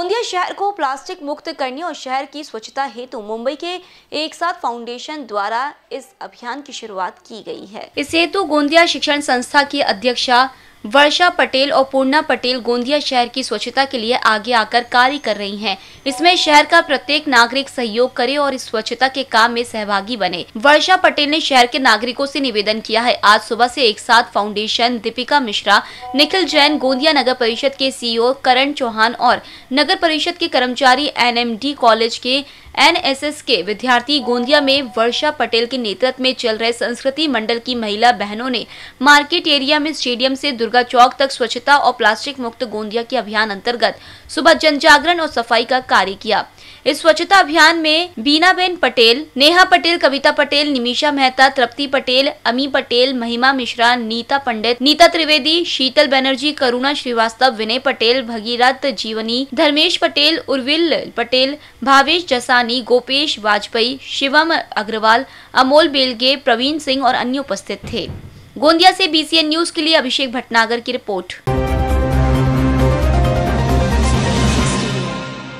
गोंदिया शहर को प्लास्टिक मुक्त करने और शहर की स्वच्छता हेतु मुंबई के एक साथ फाउंडेशन द्वारा इस अभियान की शुरुआत की गई है इस हेतु गोंदिया शिक्षण संस्था की अध्यक्षा वर्षा पटेल और पूर्णा पटेल गोंदिया शहर की स्वच्छता के लिए आगे आकर कार्य कर रही हैं। इसमें शहर का प्रत्येक नागरिक सहयोग करे और इस स्वच्छता के काम में सहभागी बने वर्षा पटेल ने शहर के नागरिकों से निवेदन किया है आज सुबह से एक साथ फाउंडेशन दीपिका मिश्रा निखिल जैन गोंदिया नगर परिषद के सीईओ करण चौहान और नगर परिषद के कर्मचारी एन कॉलेज के एनएसएस के विद्यार्थी गोंदिया में वर्षा पटेल के नेतृत्व में चल रहे संस्कृति मंडल की महिला बहनों ने मार्केट एरिया में स्टेडियम से दुर्गा चौक तक स्वच्छता और प्लास्टिक मुक्त गोंदिया के अभियान अंतर्गत सुबह जन जागरण और सफाई का कार्य किया इस स्वच्छता अभियान में बीनाबेन पटेल नेहा पटेल कविता पटेल निमिषा मेहता तृप्ति पटेल अमी पटेल महिमा मिश्रा नीता पंडित नीता त्रिवेदी शीतल बैनर्जी करुणा श्रीवास्तव विनय पटेल भगीरथ जीवनी धर्मेश पटेल उर्विल पटेल भावेश जसानी गोपेश वाजपेयी शिवम अग्रवाल अमोल बेलगे प्रवीण सिंह और अन्य उपस्थित थे गोंदिया से बीसीएन न्यूज के लिए अभिषेक भटनागर की रिपोर्ट